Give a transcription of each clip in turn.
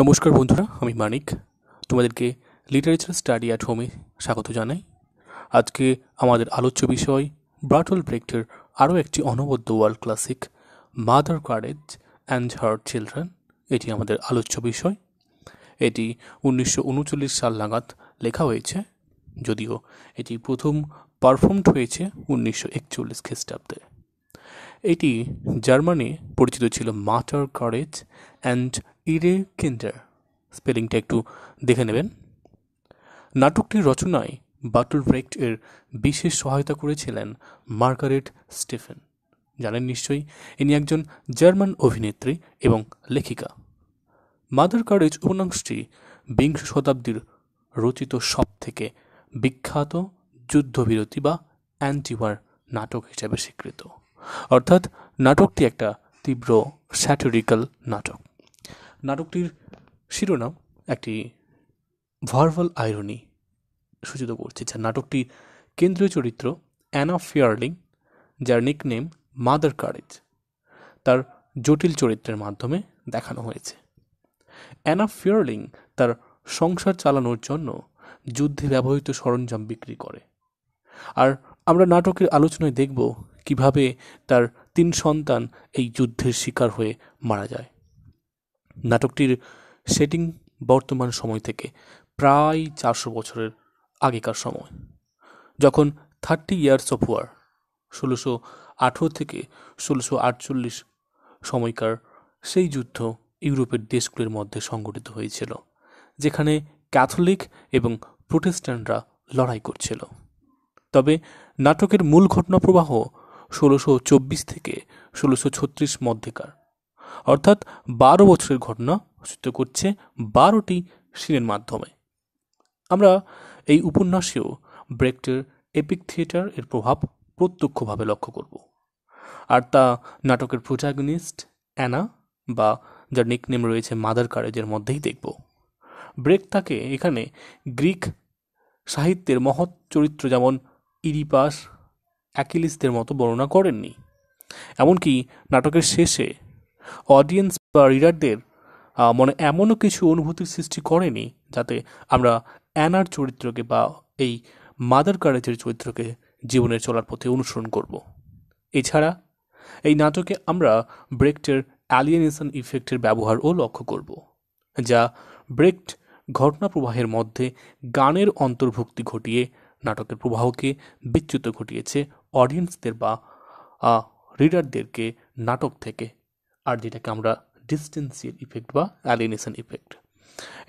নমস্কার বন্ধুরা আমি মানিক তোমাদেরকে লিটারেচার স্টাডি অ্যাট হোমে স্বাগত জানাই আজকে আমাদের আলোচ্য বিষয় ব্রাটল ব্রেক্টের আরও একটি অনবদ্য world classic mother courage and her children এটি আমাদের আলোচ্য বিষয় এটি উনিশশো সাল নাগাদ লেখা হয়েছে যদিও এটি প্রথম পারফর্মড হয়েছে উনিশশো একচল্লিশ খ্রিস্টাব্দে এটি জার্মানি পরিচিত ছিল মাটার কারেজ অ্যান্ড কিন্টার স্পেলিংটা একটু দেখে নেবেন নাটকটির রচনায় বাটুল ব্রেক্ট এর বিশেষ সহায়তা করেছিলেন মার্গারেট স্টিফেন জানেন নিশ্চয়ই ইনি একজন জার্মান অভিনেত্রী এবং লেখিকা মাদার কারেজ উপন্যাসটি বিংশ শতাব্দীর রচিত সব থেকে বিখ্যাত যুদ্ধবিরতি বা অ্যান্টিওয়ার নাটক হিসেবে স্বীকৃত অর্থাৎ নাটকটি একটা তীব্র স্যাটোরিক্যাল নাটক নাটকটির শিরোনাম একটি ভার্ভাল আইরনি সূচিত করছে যা নাটকটির কেন্দ্রীয় চরিত্র অ্যানা ফিয়ারলিং যার নিকনেম মাদার কারেজ তার জটিল চরিত্রের মাধ্যমে দেখানো হয়েছে অ্যানা ফিয়ারলিং তার সংসার চালানোর জন্য যুদ্ধে ব্যবহৃত সরঞ্জাম বিক্রি করে আর আমরা নাটকের আলোচনায় দেখব কিভাবে তার তিন সন্তান এই যুদ্ধের শিকার হয়ে মারা যায় নাটকটির সেটিং বর্তমান সময় থেকে প্রায় চারশো বছরের আগেকার সময় যখন থার্টি ইয়ার্স অফ ওয়ার ষোলোশো আঠেরো থেকে ষোলোশো আটচল্লিশ সময়কার সেই যুদ্ধ ইউরোপের দেশগুলির মধ্যে সংঘটিত হয়েছিল যেখানে ক্যাথলিক এবং প্রোটেস্ট্যান্টরা লড়াই করছিল তবে নাটকের মূল ঘটনাপ্রবাহ ষোলোশো চব্বিশ থেকে ষোলোশো ছত্রিশ মধ্যেকার অর্থাৎ বারো বছরের ঘটনা চিত্র করছে বারোটি সিনের মাধ্যমে আমরা এই উপন্যাসেও ব্রেকটের এপিক থিয়েটার এর প্রভাব প্রত্যক্ষভাবে লক্ষ্য করব আর তা নাটকের প্রোটাগনিস্ট অ্যানা বা যার নেম রয়েছে মাদার কারেজের মধ্যেই দেখব ব্রেক তাকে এখানে গ্রিক সাহিত্যের মহৎ চরিত্র যেমন ইরিপাস অ্যাকিলিসদের মতো বর্ণনা করেননি এমনকি নাটকের শেষে অডিয়েন্স বা রিডারদের মনে এমনও কিছু অনুভূতির সৃষ্টি করেনি যাতে আমরা অ্যানার চরিত্রকে বা এই মাদার কারেজের চরিত্রকে জীবনে চলার পথে অনুসরণ করব এছাড়া এই নাটকে আমরা ব্রেক্টের অ্যালিয়েনেশন ইফেক্টের ব্যবহারও লক্ষ্য করব যা ব্রেক্ট ঘটনা প্রবাহের মধ্যে গানের অন্তর্ভুক্তি ঘটিয়ে নাটকের প্রবাহকে বিচ্যুত ঘটিয়েছে অডিয়েন্সদের বা রিডারদেরকে নাটক থেকে আর যেটাকে আমরা ডিস্টেন্সিয়াল ইফেক্ট বা অ্যালিনেশন ইফেক্ট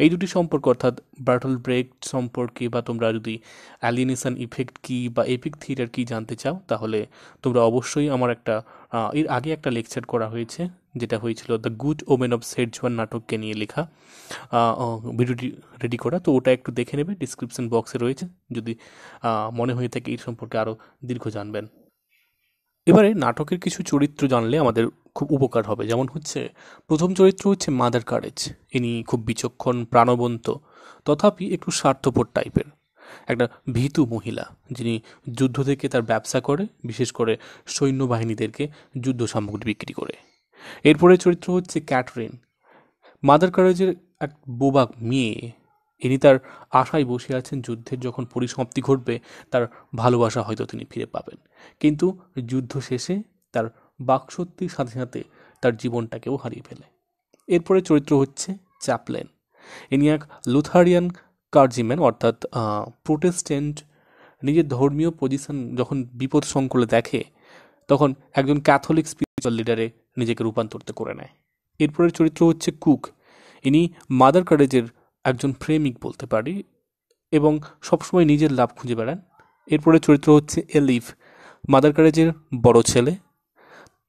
এই দুটি সম্পর্ক অর্থাৎ ব্রাটল ব্রেক সম্পর্কে বা তোমরা যদি অ্যালিনেশন ইফেক্ট কি বা এফিক থিয়েটার কী জানতে চাও তাহলে তোমরা অবশ্যই আমার একটা এর আগে একটা লেকচার করা হয়েছে যেটা হয়েছিল the good woman of Setzuan নাটককে নিয়ে লেখা ভিডিওটি রেডি করা তো ওটা একটু দেখে নেবে ডিসক্রিপশন বক্সে রয়েছে যদি মনে হয়ে থাকে এই সম্পর্কে আরও দীর্ঘ জানবেন এবারে নাটকের কিছু চরিত্র জানলে আমাদের খুব উপকার হবে যেমন হচ্ছে প্রথম চরিত্র হচ্ছে মাদার কারেজ ইনি খুব বিচক্ষণ প্রাণবন্ত তথাপি একটু স্বার্থপর টাইপের একটা ভীতু মহিলা যিনি যুদ্ধ থেকে তার ব্যবসা করে বিশেষ করে সৈন্যবাহিনীদেরকে যুদ্ধ সামগ্রী বিক্রি করে এরপরে চরিত্র হচ্ছে ক্যাটরিন মাদার কারেজের এক বোবা মেয়ে ইনি তার আশায় বসে আছেন যুদ্ধের যখন পরিসমাপ্তি ঘটবে তার ভালোবাসা হয়তো তিনি ফিরে পাবেন কিন্তু যুদ্ধ শেষে তার বাকশক্তির সাথে সাথে তার জীবনটাকেও হারিয়ে ফেলে এরপরে চরিত্র হচ্ছে চ্যাপলেন ইনি এক লুথারিয়ান কার্জিম্যান অর্থাৎ প্রোটেস্ট্যান্ট নিজের ধর্মীয় পজিশন যখন বিপদ সংকলে দেখে তখন একজন ক্যাথলিক স্পিরিচুয়াল লিডারে নিজেকে রূপান্তরিত করে নেয় এরপরের চরিত্র হচ্ছে কুক ইনি মাদার কারেজের একজন প্রেমিক বলতে পারি এবং সবসময় নিজের লাভ খুঁজে বেড়ান এরপরে চরিত্র হচ্ছে এলিভ মাদার কারেজের বড় ছেলে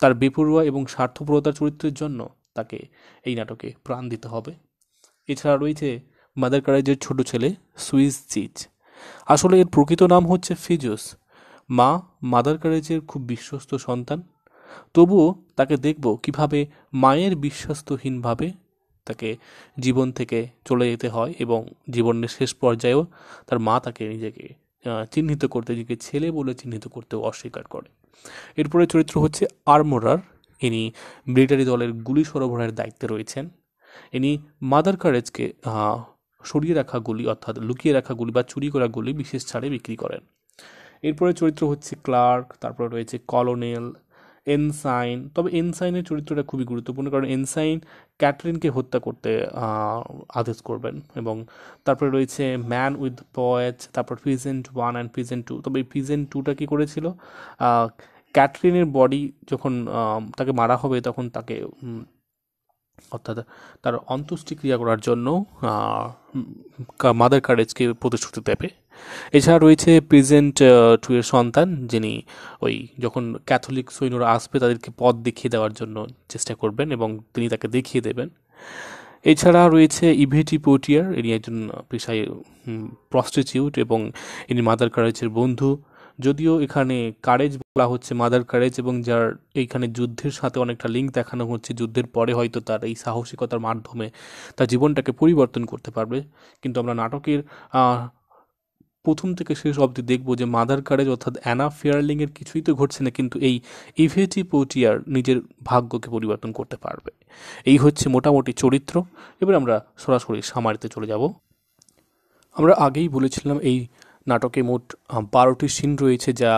তার বেপরুয়া এবং স্বার্থপরতার চরিত্রের জন্য তাকে এই নাটকে প্রাণ দিতে হবে এছাড়া রয়েছে মাদার কারেজের ছোট ছেলে সুইস চিজ আসলে এর প্রকৃত নাম হচ্ছে ফিজোস মা মাদার কারেজের খুব বিশ্বস্ত সন্তান তবুও তাকে দেখব কিভাবে মায়ের বিশ্বাস্তহীনভাবে তাকে জীবন থেকে চলে যেতে হয় এবং জীবনের শেষ পর্যায়েও তার মা তাকে নিজেকে চিহ্নিত করতে নিজেকে ছেলে বলে চিহ্নিত করতে অস্বীকার করে এরপরে চরিত্র হচ্ছে আরমোরার ইনি মিলিটারি দলের গুলি সরবরাহের দায়িত্বে রয়েছেন ইনি মাদার কারেজকে সরিয়ে রাখা গুলি অর্থাৎ লুকিয়ে রাখা গুলি বা চুরি করা গুলি বিশেষ ছাড়ে বিক্রি করেন এরপরে চরিত্র হচ্ছে ক্লার্ক তারপরে রয়েছে কলোনেল এনসাইন তবে এনসাইনের চরিত্রটা খুবই গুরুত্বপূর্ণ কারণ এনসাইন ক্যাটরিনকে হত্যা করতে আদেশ করবেন এবং তারপরে রয়েছে ম্যান উইথ পয়েজ তারপর present one and present two তবে এই প্রিজেন্ট টুটা কী করেছিল ক্যাটরিনের বডি যখন তাকে মারা হবে তখন তাকে অর্থাৎ তার ক্রিয়া করার জন্য মাদার কারেজকে প্রতিশ্রুতি দেবে এছাড়া রয়েছে প্রেজেন্ট টু এর সন্তান যিনি ওই যখন ক্যাথলিক সৈন্যরা আসবে তাদেরকে পথ দেখিয়ে দেওয়ার জন্য চেষ্টা করবেন এবং তিনি তাকে দেখিয়ে দেবেন এছাড়া রয়েছে ইভেটি পোটিয়ার ইনি একজন পেশায় প্রস্টিটিউট এবং ইনি মাদার কারেজের বন্ধু যদিও এখানে কারেজ বলা হচ্ছে মাদার কারেজ এবং যার এইখানে যুদ্ধের সাথে অনেকটা লিঙ্ক দেখানো হচ্ছে যুদ্ধের পরে হয়তো তার এই সাহসিকতার মাধ্যমে তার জীবনটাকে পরিবর্তন করতে পারবে কিন্তু আমরা নাটকের প্রথম থেকে শেষ অবধি দেখব যে মাদার কারেজ অর্থাৎ অ্যানা ফিয়ারলিংয়ের কিছুই তো ঘটছে না কিন্তু এই ইভেটি পোটিয়ার নিজের ভাগ্যকে পরিবর্তন করতে পারবে এই হচ্ছে মোটামুটি চরিত্র এবার আমরা সরাসরি সামারিতে চলে যাব আমরা আগেই বলেছিলাম এই নাটকে মোট বারোটি সিন রয়েছে যা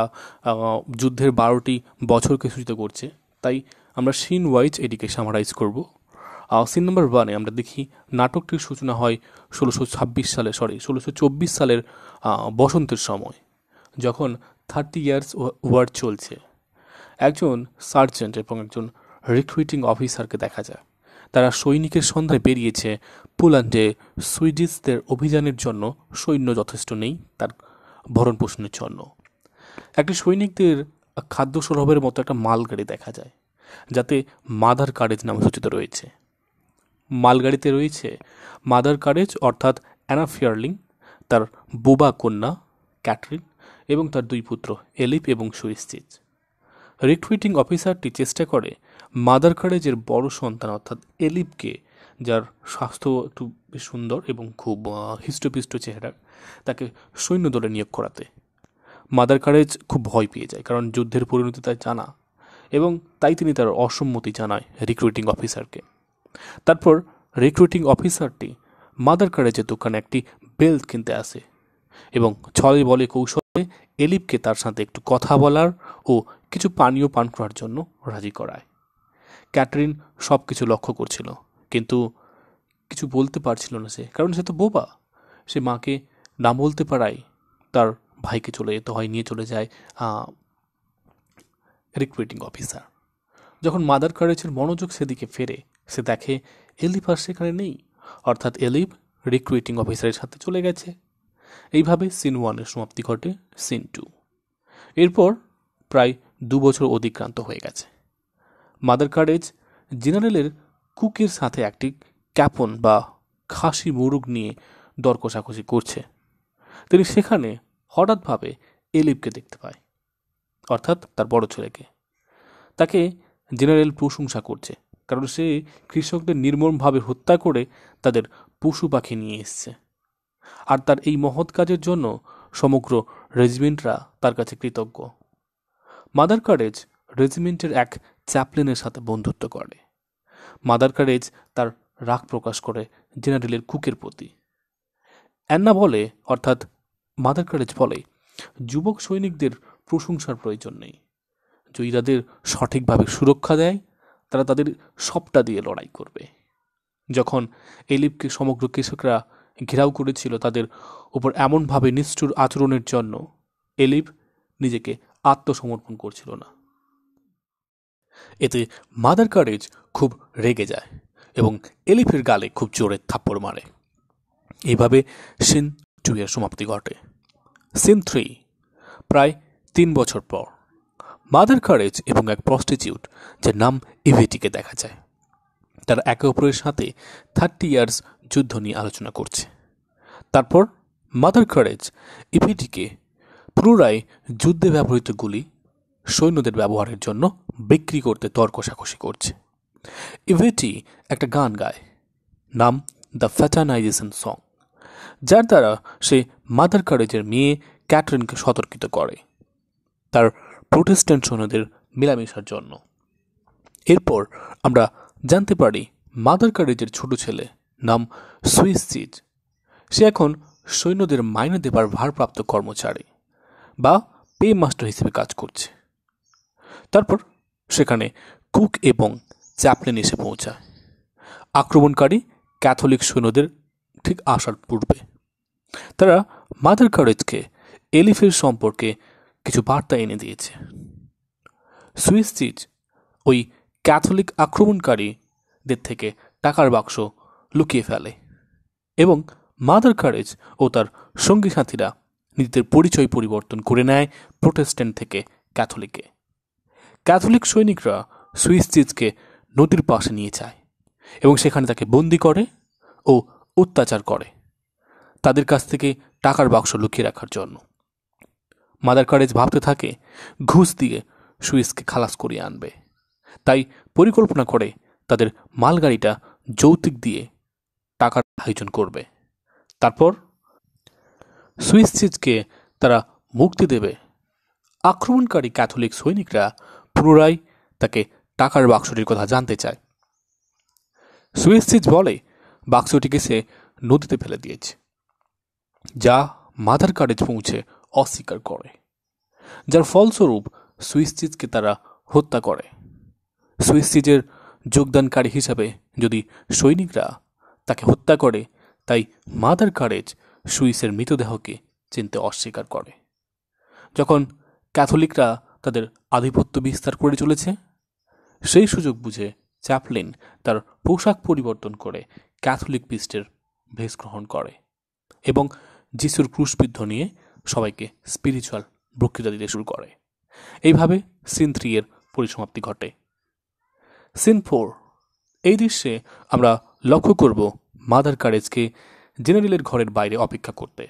যুদ্ধের বারোটি বছরকে সূচিত করছে তাই আমরা সিন ওয়াইজ এটিকে সামারাইজ করব সিন নম্বর ওয়ানে আমরা দেখি নাটকটির সূচনা হয় ষোলোশো ছাব্বিশ সালে সরি ষোলোশো চব্বিশ সালের বসন্তের সময় যখন থার্টি ইয়ার্স ওয়ার চলছে একজন সার্জেন্ট এবং একজন রিক্রুইটিং অফিসারকে দেখা যায় তারা সৈনিকের সন্ধানে বেরিয়েছে পোল্যান্ডে সুইডিশদের অভিযানের জন্য সৈন্য যথেষ্ট নেই তার ভরণ পোষণের জন্য একটি সৈনিকদের খাদ্য সরবের মতো একটা মালগাড়ি দেখা যায় যাতে মাদার কারেজ নামে সূচিত রয়েছে মালগাড়িতে রয়েছে মাদার কারেজ অর্থাৎ অ্যানা ফিয়ারলিং তার বোবা কন্যা ক্যাটরিন এবং তার দুই পুত্র এলিপ এবং সুইস্টিচ রিক্রুইটিং অফিসারটি চেষ্টা করে মাদার কারেজের বড় সন্তান অর্থাৎ এলিপকে যার স্বাস্থ্য একটু বেশ সুন্দর এবং খুব হিষ্টপিষ্ট চেহারার তাকে সৈন্য দলে নিয়োগ করাতে মাদার কারেজ খুব ভয় পেয়ে যায় কারণ যুদ্ধের পরিণতি তার জানা এবং তাই তিনি তার অসম্মতি জানায় রিক্রুটিং অফিসারকে তারপর রিক্রুটিং অফিসারটি মাদার কারেজের দোকানে একটি বেল্ট কিনতে আসে এবং ছলে বলে কৌশলে এলিপকে তার সাথে একটু কথা বলার ও কিছু পানীয় পান করার জন্য রাজি করায় ক্যাটারিন সব কিছু লক্ষ্য করছিল কিন্তু কিছু বলতে পারছিল না সে কারণ সে তো বোবা সে মাকে না বলতে পারায় তার ভাইকে চলে যেতে হয় নিয়ে চলে যায় রিক্রুটিং অফিসার যখন মাদার কারেজের মনোযোগ সেদিকে ফেরে সে দেখে এলিফ আর সেখানে নেই অর্থাৎ এলিফ রিক্রুইটিং অফিসারের সাথে চলে গেছে এইভাবে সিন ওয়ানের সমাপ্তি ঘটে সিন টু এরপর প্রায় দু বছর অতিক্রান্ত হয়ে গেছে মাদার কারেজ জেনারেলের কুকের সাথে একটি ক্যাপন বা খাসি মোরগ নিয়ে দর কষাকষি করছে তিনি সেখানে হঠাৎভাবে এলিপকে দেখতে পায় অর্থাৎ তার বড় ছেলেকে তাকে জেনারেল প্রশংসা করছে কারণ সে কৃষকদের নির্মমভাবে হত্যা করে তাদের পশু পাখি নিয়ে এসছে আর তার এই মহৎ কাজের জন্য সমগ্র রেজিমেন্টরা তার কাছে কৃতজ্ঞ মাদার কারেজ রেজিমেন্টের এক চ্যাপলিনের সাথে বন্ধুত্ব করে মাদার কারেজ তার রাগ প্রকাশ করে জেনারেলের কুকের প্রতি অ্যান্না বলে অর্থাৎ মাদার কারেজ বলে যুবক সৈনিকদের প্রশংসার প্রয়োজন নেই জয়ীরাদের সঠিকভাবে সুরক্ষা দেয় তারা তাদের সবটা দিয়ে লড়াই করবে যখন এলিপকে সমগ্র কৃষকরা ঘেরাও করেছিল তাদের উপর এমনভাবে নিষ্ঠুর আচরণের জন্য এলিপ নিজেকে আত্মসমর্পণ করছিল না এতে মাদার কারেজ খুব রেগে যায় এবং এলিফের গালে খুব জোরে থাপ্পড় মারে এইভাবে সিন টু এর সমাপ্তি ঘটে সিন থ্রি প্রায় তিন বছর পর মাদার কারেজ এবং এক প্রস্টিটিউট যার নাম ইভেটিকে দেখা যায় তারা একে অপরের সাথে থার্টি ইয়ার্স যুদ্ধ নিয়ে আলোচনা করছে তারপর মাদার কারেজ ইভেটিকে পুনরায় যুদ্ধে ব্যবহৃত গুলি সৈন্যদের ব্যবহারের জন্য বিক্রি করতে তর্কষাকষি করছে ইভেটি একটা গান গায় নাম দ্য ফ্যাটানাইজেশন সং যার দ্বারা সে মাদার কারেজের মেয়ে ক্যাটরিনকে সতর্কিত করে তার প্রোটেস্ট্যান্ট সৈন্যদের মেলামেশার জন্য এরপর আমরা জানতে পারি মাদার কারেজের ছোট ছেলে নাম সুইস সিজ সে এখন সৈন্যদের মাইনে দেবার ভারপ্রাপ্ত কর্মচারী বা পে মাস্টার হিসেবে কাজ করছে তারপর সেখানে কুক এবং চ্যাপলিন এসে পৌঁছায় আক্রমণকারী ক্যাথলিক সৈন্যদের ঠিক আসার পূর্বে তারা মাদার কারেজকে এলিফের সম্পর্কে কিছু বার্তা এনে দিয়েছে সুইস চিজ ওই ক্যাথলিক আক্রমণকারীদের থেকে টাকার বাক্স লুকিয়ে ফেলে এবং মাদার কারেজ ও তার সঙ্গী সাথীরা নিজেদের পরিচয় পরিবর্তন করে নেয় প্রোটেস্ট্যান্ট থেকে ক্যাথলিকে ক্যাথলিক সৈনিকরা সুইস চিজকে নদীর পাশে নিয়ে যায় এবং সেখানে তাকে বন্দি করে ও অত্যাচার করে তাদের কাছ থেকে টাকার বাক্স লুকিয়ে রাখার জন্য মাদার কারেজ ভাবতে থাকে ঘুষ দিয়ে সুইসকে খালাস করিয়ে আনবে তাই পরিকল্পনা করে তাদের মালগাড়িটা যৌতিক দিয়ে টাকার আয়োজন করবে তারপর সুইস চিজকে তারা মুক্তি দেবে আক্রমণকারী ক্যাথলিক সৈনিকরা পুনরায় তাকে টাকার বাক্সটির কথা জানতে চায় সুইসিজ বলে বাক্সটিকে সে নদীতে ফেলে দিয়েছে যা মাদার কারেজ পৌঁছে অস্বীকার করে যার ফলস্বরূপ সুইসচিজকে তারা হত্যা করে সুইসচিজের যোগদানকারী হিসাবে যদি সৈনিকরা তাকে হত্যা করে তাই মাদার কারেজ সুইসের মৃতদেহকে চিনতে অস্বীকার করে যখন ক্যাথলিকরা তাদের আধিপত্য বিস্তার করে চলেছে সেই সুযোগ বুঝে চ্যাপলিন তার পোশাক পরিবর্তন করে ক্যাথলিক পিস্টের ভেস গ্রহণ করে এবং যিশুর ক্রুশবিদ্ধ নিয়ে সবাইকে স্পিরিচুয়াল বক্তৃতা দিতে শুরু করে এইভাবে সিন থ্রি এর পরিসমাপ্তি ঘটে সিন ফোর এই দৃশ্যে আমরা লক্ষ্য করব মাদার কারেজকে জেনারেলের ঘরের বাইরে অপেক্ষা করতে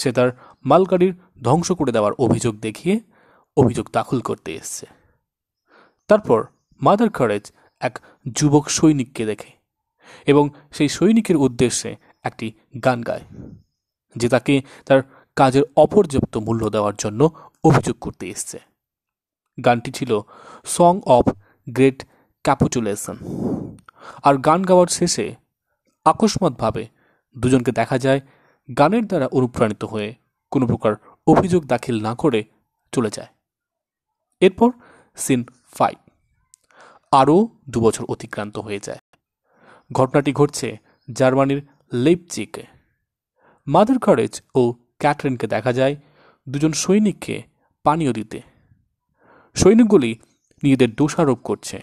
সে তার মালগাড়ির ধ্বংস করে দেওয়ার অভিযোগ দেখিয়ে অভিযোগ দাখল করতে এসছে তারপর মাদার কারেজ এক যুবক সৈনিককে দেখে এবং সেই সৈনিকের উদ্দেশ্যে একটি গান গায় যে তাকে তার কাজের অপর্যাপ্ত মূল্য দেওয়ার জন্য অভিযোগ করতে এসছে গানটি ছিল সং অফ গ্রেট ক্যাপুচুলেশন আর গান গাওয়ার শেষে আকস্মাতভাবে দুজনকে দেখা যায় গানের দ্বারা অনুপ্রাণিত হয়ে কোনো প্রকার অভিযোগ দাখিল না করে চলে যায় এরপর সিন ফাইভ আরও দুবছর অতিক্রান্ত হয়ে যায় ঘটনাটি ঘটছে জার্মানির লেপচিকে মাদার কারেজ ও ক্যাটরিনকে দেখা যায় দুজন সৈনিককে পানীয় দিতে সৈনিকগুলি নিজেদের দোষারোপ করছে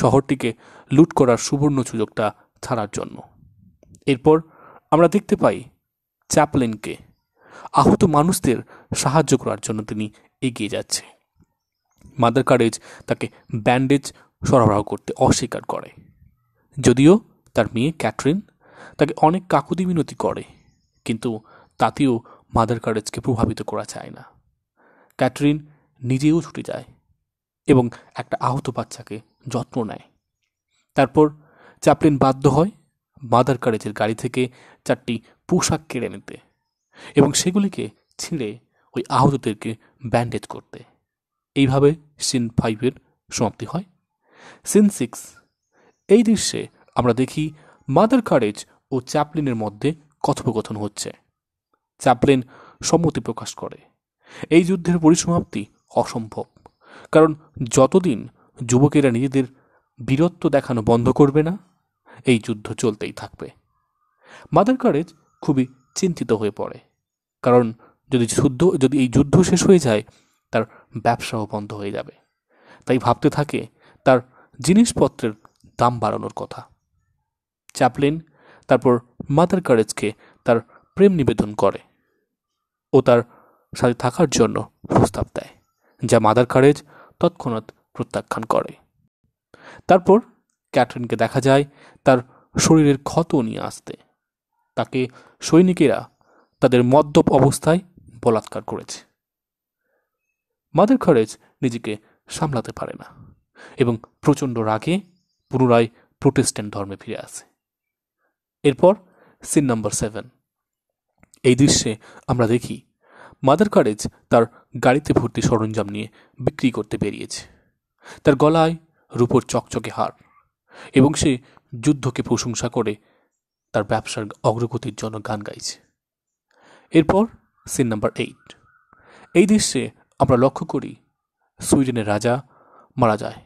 শহরটিকে লুট করার সুবর্ণ সুযোগটা ছাড়ার জন্য এরপর আমরা দেখতে পাই চ্যাপলিনকে আহত মানুষদের সাহায্য করার জন্য তিনি এগিয়ে যাচ্ছে মাদার কারেজ তাকে ব্যান্ডেজ সরবরাহ করতে অস্বীকার করে যদিও তার মেয়ে ক্যাটরিন তাকে অনেক কাকুতি মিনতি করে কিন্তু তাতেও মাদার কারেজকে প্রভাবিত করা যায় না ক্যাটরিন নিজেও ছুটে যায় এবং একটা আহত বাচ্চাকে যত্ন নেয় তারপর চ্যাপলিন বাধ্য হয় মাদার কারেজের গাড়ি থেকে চারটি পোশাক কেড়ে নিতে এবং সেগুলিকে ছিঁড়ে ওই আহতদেরকে ব্যান্ডেজ করতে এইভাবে সিন ফাইভের সমাপ্তি হয় সিন সিক্স এই দৃশ্যে আমরা দেখি মাদার কারেজ ও চ্যাপলিনের মধ্যে কথোপকথন হচ্ছে চ্যাপলিন সম্মতি প্রকাশ করে এই যুদ্ধের পরিসমাপ্তি অসম্ভব কারণ যতদিন যুবকেরা নিজেদের বীরত্ব দেখানো বন্ধ করবে না এই যুদ্ধ চলতেই থাকবে মাদার কারেজ খুবই চিন্তিত হয়ে পড়ে কারণ যদি যুদ্ধ যদি এই যুদ্ধ শেষ হয়ে যায় তার ব্যবসাও বন্ধ হয়ে যাবে তাই ভাবতে থাকে তার জিনিসপত্রের দাম বাড়ানোর কথা চ্যাপলিন তারপর মাদার কারেজকে তার প্রেম নিবেদন করে ও তার সাথে থাকার জন্য প্রস্তাব দেয় যা মাদার কারেজ তৎক্ষণাৎ প্রত্যাখ্যান করে তারপর ক্যাটরিনকে দেখা যায় তার শরীরের ক্ষত নিয়ে আসতে তাকে সৈনিকেরা তাদের মদ্যপ অবস্থায় বলাৎকার করেছে মাদার খারেজ নিজেকে সামলাতে পারে না এবং প্রচণ্ড রাগে পুনরায় প্রোটেস্ট্যান্ট ধর্মে ফিরে আসে এরপর সিন নাম্বার সেভেন এই দৃশ্যে আমরা দেখি মাদার কারেজ তার গাড়িতে ভর্তি সরঞ্জাম নিয়ে বিক্রি করতে বেরিয়েছে তার গলায় রূপোর চকচকে হার এবং সে যুদ্ধকে প্রশংসা করে তার ব্যবসার অগ্রগতির জন্য গান গাইছে এরপর সিন নাম্বার এইট এই দৃশ্যে আমরা লক্ষ্য করি সুইডেনের রাজা মারা যায়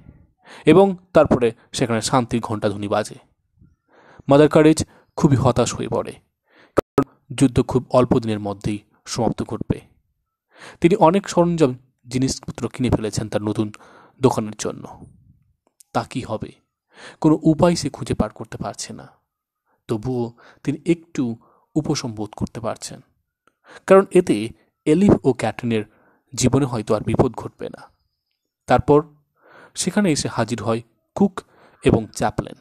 এবং তারপরে সেখানে শান্তির ঘণ্টাধ্বনি বাজে মাদার কারেজ খুবই হতাশ হয়ে পড়ে কারণ যুদ্ধ খুব অল্প দিনের মধ্যেই সমাপ্ত ঘটবে তিনি অনেক সরঞ্জাম জিনিসপত্র কিনে ফেলেছেন তার নতুন দোকানের জন্য তা কি হবে কোনো উপায় সে খুঁজে পার করতে পারছে না তবুও তিনি একটু উপশম বোধ করতে পারছেন কারণ এতে এলিফ ও ক্যাটরিনের জীবনে হয়তো আর বিপদ ঘটবে না তারপর সেখানে এসে হাজির হয় কুক এবং চ্যাপলেন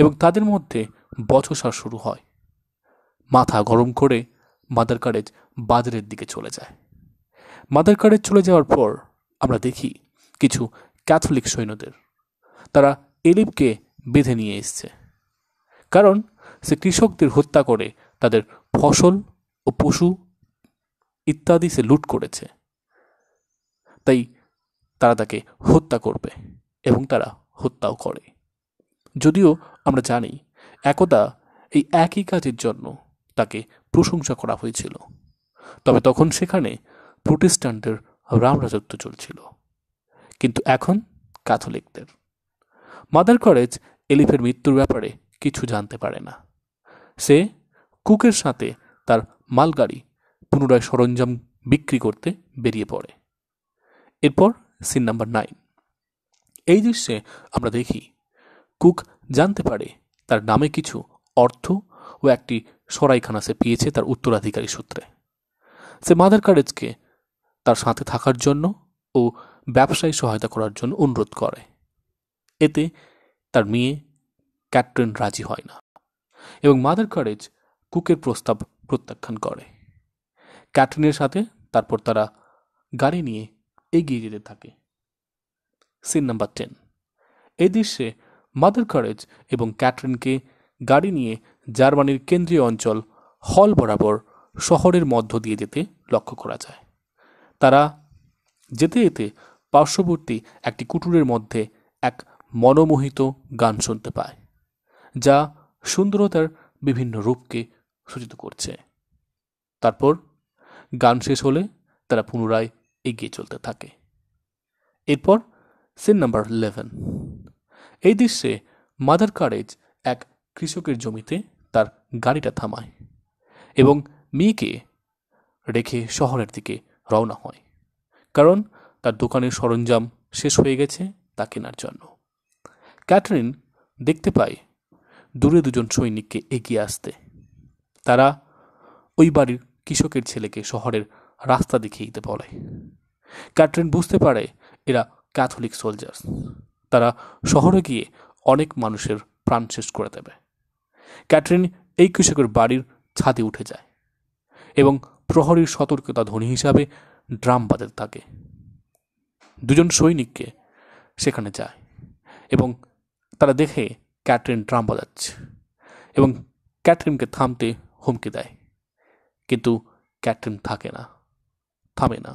এবং তাদের মধ্যে বচসা শুরু হয় মাথা গরম করে মাদার কারেজ বাজারের দিকে চলে যায় মাদার কারেজ চলে যাওয়ার পর আমরা দেখি কিছু ক্যাথলিক সৈন্যদের তারা এলিপকে বেঁধে নিয়ে এসছে কারণ সে কৃষকদের হত্যা করে তাদের ফসল ও পশু ইত্যাদি সে লুট করেছে তাই তারা তাকে হত্যা করবে এবং তারা হত্যাও করে যদিও আমরা জানি একদা এই একই কাজের জন্য তাকে প্রশংসা করা হয়েছিল তবে তখন সেখানে প্রোটেস্টান্টদের রামরাজত্ব চলছিল কিন্তু এখন ক্যাথলিকদের মাদার কলেজ এলিফের মৃত্যুর ব্যাপারে কিছু জানতে পারে না সে কুকের সাথে তার মালগাড়ি পুনরায় সরঞ্জাম বিক্রি করতে বেরিয়ে পড়ে এরপর সিন নাম্বার নাইন এই দৃশ্যে আমরা দেখি কুক জানতে পারে তার নামে কিছু অর্থ ও একটি সরাইখানা সে পেয়েছে তার উত্তরাধিকারী সূত্রে সে মাদার কারেজকে তার সাথে থাকার জন্য ও ব্যবসায় সহায়তা করার জন্য অনুরোধ করে এতে তার মেয়ে ক্যাটরিন রাজি হয় না এবং মাদার কারেজ কুকের প্রস্তাব প্রত্যাখ্যান করে ক্যাটরিনের সাথে তারপর তারা গাড়ি নিয়ে এগিয়ে যেতে থাকে সিন নাম্বার টেন এই দৃশ্যে মাদার কারেজ এবং ক্যাটরিনকে গাড়ি নিয়ে জার্মানির কেন্দ্রীয় অঞ্চল হল বরাবর শহরের মধ্য দিয়ে যেতে লক্ষ্য করা যায় তারা যেতে যেতে পার্শ্ববর্তী একটি কুটুরের মধ্যে এক মনোমোহিত গান শুনতে পায় যা সুন্দরতার বিভিন্ন রূপকে সূচিত করছে তারপর গান শেষ হলে তারা পুনরায় এগিয়ে চলতে থাকে এরপর সিন নাম্বার ইলেভেন এই দৃশ্যে মাদার কারেজ এক কৃষকের জমিতে তার গাড়িটা থামায় এবং মেয়েকে রেখে শহরের দিকে রওনা হয় কারণ তার দোকানের সরঞ্জাম শেষ হয়ে গেছে তা কেনার জন্য ক্যাটরিন দেখতে পায় দূরে দুজন সৈনিককে এগিয়ে আসতে তারা ওই বাড়ির কৃষকের ছেলেকে শহরের রাস্তা দেখিয়ে দিতে বলে ক্যাটরিন বুঝতে পারে এরা ক্যাথলিক সোলজার্স তারা শহরে গিয়ে অনেক মানুষের প্রাণ শেষ করে দেবে ক্যাটরিন এই কৃষকের বাড়ির ছাদে উঠে যায় এবং প্রহরীর সতর্কতা ধ্বনি হিসাবে ড্রাম বাজাতে থাকে দুজন সৈনিককে সেখানে যায় এবং তারা দেখে ক্যাটরিন ড্রাম বাজাচ্ছে এবং ক্যাটরিনকে থামতে হুমকি দেয় কিন্তু ক্যাটরিন থাকে না থামে না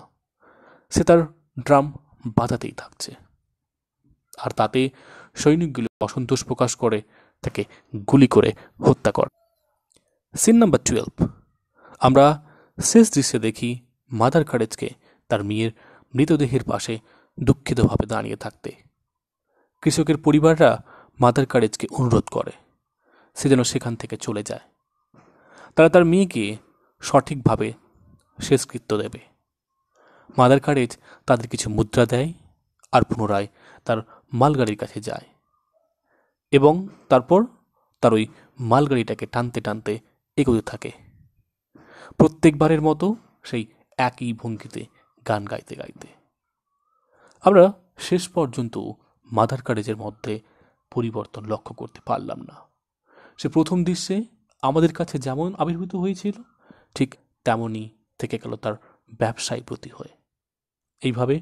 সে তার ড্রাম বাজাতেই থাকছে আর তাতে সৈনিকগুলো অসন্তোষ প্রকাশ করে তাকে গুলি করে হত্যা করে সিন নাম্বার টুয়েলভ আমরা শেষ দৃশ্যে দেখি মাদার কারেজকে তার মেয়ের মৃতদেহের পাশে দুঃখিতভাবে দাঁড়িয়ে থাকতে কৃষকের পরিবাররা মাদার কারেজকে অনুরোধ করে সে যেন সেখান থেকে চলে যায় তারা তার মেয়েকে সঠিকভাবে শেষকৃত্য দেবে মাদার কারেজ তাদের কিছু মুদ্রা দেয় আর পুনরায় তার মালগাড়ির কাছে যায় এবং তারপর তার ওই মালগাড়িটাকে টানতে টানতে এগোতে থাকে প্রত্যেকবারের মতো সেই একই ভঙ্গিতে গান গাইতে গাইতে আমরা শেষ পর্যন্ত মাদার কারেজের মধ্যে পরিবর্তন লক্ষ্য করতে পারলাম না সে প্রথম দৃশ্যে আমাদের কাছে যেমন আবির্ভূত হয়েছিল ঠিক তেমনই থেকে গেল তার ব্যবসায় প্রতি হয়ে এইভাবে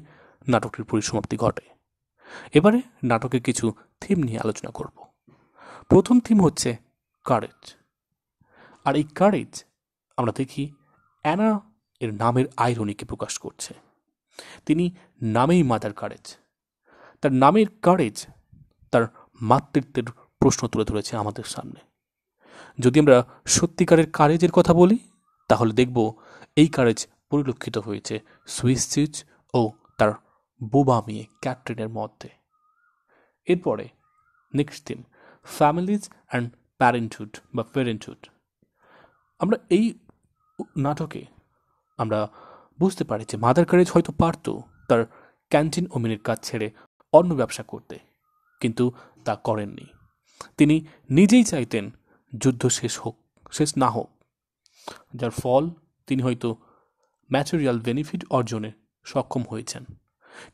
নাটকটির পরিসমাপ্তি ঘটে এবারে নাটকের কিছু থিম নিয়ে আলোচনা করব প্রথম থিম হচ্ছে কারেজ আর এই কারেজ আমরা দেখি অ্যানা এর নামের আইরনিকে প্রকাশ করছে তিনি নামেই মাদার কারেজ তার নামের কারেজ তার মাতৃত্বের প্রশ্ন তুলে ধরেছে আমাদের সামনে যদি আমরা সত্যিকারের কারেজের কথা বলি তাহলে দেখব এই কারেজ পরিলক্ষিত হয়েছে সুইস চিজ ও তার বোবা মেয়ে ক্যাটরিনের মধ্যে এরপরে next theme families and parenthood বা প্যারেন্টহুড আমরা এই নাটকে আমরা বুঝতে পারি যে মাদার কারেজ হয়তো পারত তার ক্যান্টিন ও কাজ ছেড়ে অন্য ব্যবসা করতে কিন্তু তা করেননি তিনি নিজেই চাইতেন যুদ্ধ শেষ হোক শেষ না হোক যার ফল তিনি হয়তো ম্যাটেরিয়াল বেনিফিট অর্জনের সক্ষম হয়েছেন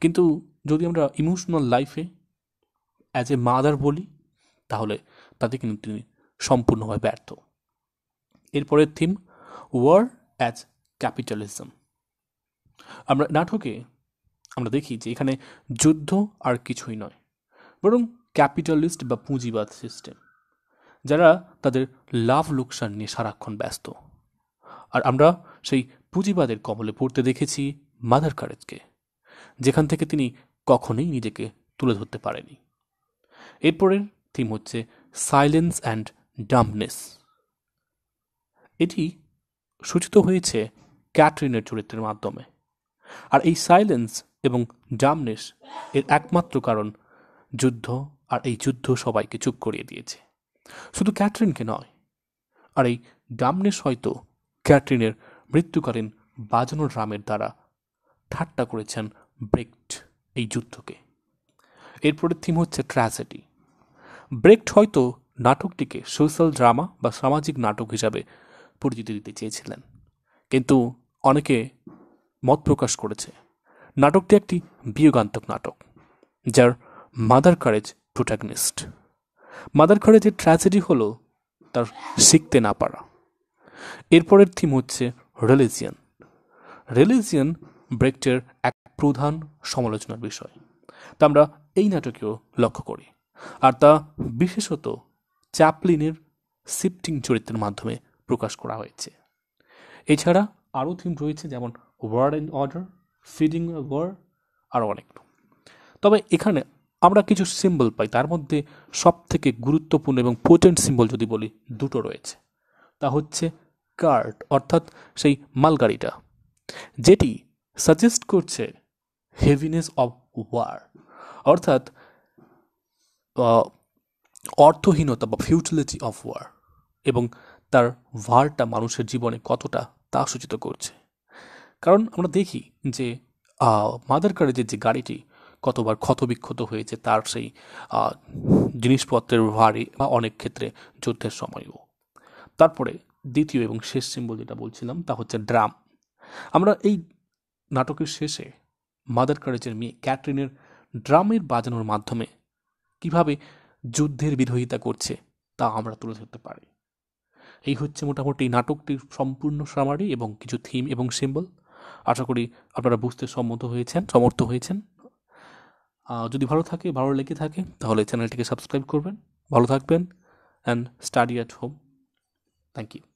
কিন্তু যদি আমরা ইমোশনাল লাইফে অ্যাজ এ মাদার বলি তাহলে তাতে কিন্তু তিনি সম্পূর্ণভাবে ব্যর্থ এরপরের থিম ওয়ার অ্যাজ ক্যাপিটালিজম আমরা নাটকে আমরা দেখি যে এখানে যুদ্ধ আর কিছুই নয় বরং ক্যাপিটালিস্ট বা পুঁজিবাদ সিস্টেম যারা তাদের লাভ লোকসান নিয়ে সারাক্ষণ ব্যস্ত আর আমরা সেই পুঁজিবাদের কমলে পড়তে দেখেছি মাদার কারেজকে যেখান থেকে তিনি কখনোই নিজেকে তুলে ধরতে পারেনি এরপরের থিম হচ্ছে সাইলেন্স অ্যান্ড ডামনেস এটি সূচিত হয়েছে ক্যাটরিনের চরিত্রের মাধ্যমে আর এই সাইলেন্স এবং ডামনেস এর একমাত্র কারণ যুদ্ধ আর এই যুদ্ধ সবাইকে চুপ করিয়ে দিয়েছে শুধু ক্যাটরিনকে নয় আর এই ডামনেস হয়তো ক্যাটরিনের মৃত্যুকালীন বাজানোর রামের দ্বারা ঠাট্টা করেছেন ব্রেক্ট এই যুদ্ধকে এরপরের থিম হচ্ছে ট্র্যাজেডি ব্রেক্ট হয়তো নাটকটিকে সোশ্যাল ড্রামা বা সামাজিক নাটক হিসাবে পরিচিতি দিতে চেয়েছিলেন কিন্তু অনেকে মত প্রকাশ করেছে নাটকটি একটি বিয়োগান্তক নাটক যার মাদার কারেজ প্রোটাগনিস্ট মাদার কারেজের ট্র্যাজেডি হল তার শিখতে না পারা এরপরের থিম হচ্ছে রিলিজিয়ান রিলিজিয়ান ব্রেক্টের এক প্রধান সমালোচনার বিষয় তা আমরা এই নাটকেও লক্ষ্য করি আর তা বিশেষত চ্যাপলিনের সিফটিং চরিত্রের মাধ্যমে প্রকাশ করা হয়েছে এছাড়া আরও থিম রয়েছে যেমন war and order feeding war আরও অনেক তবে এখানে আমরা কিছু সিম্বল পাই তার মধ্যে সব থেকে গুরুত্বপূর্ণ এবং পোটেন্ট সিম্বল যদি বলি দুটো রয়েছে তা হচ্ছে কার্ট অর্থাৎ সেই মালগাড়িটা যেটি সাজেস্ট করছে হেভিনেস অব ওয়ার অর্থাৎ অর্থহীনতা বা ফিউটিলিটি অফ ওয়ার এবং তার ভারটা মানুষের জীবনে কতটা তা সূচিত করছে কারণ আমরা দেখি যে মাদার কারেজের যে গাড়িটি কতবার ক্ষতবিক্ষত হয়েছে তার সেই জিনিসপত্রের ভারে বা অনেক ক্ষেত্রে যুদ্ধের সময়ও তারপরে দ্বিতীয় এবং শেষ সিম্বল যেটা বলছিলাম তা হচ্ছে ড্রাম আমরা এই নাটকের শেষে মাদার কারেজের মেয়ে ক্যাটরিনের ড্রামের বাজানোর মাধ্যমে কিভাবে যুদ্ধের বিরোধিতা করছে তা আমরা তুলে ধরতে পারি এই হচ্ছে মোটামুটি নাটকটির সম্পূর্ণ সামারি এবং কিছু থিম এবং সিম্বল আশা করি আপনারা বুঝতে সম্মত হয়েছেন সমর্থ হয়েছেন যদি ভালো থাকে ভালো লেগে থাকে তাহলে চ্যানেলটিকে সাবস্ক্রাইব করবেন ভালো থাকবেন and study at home thank you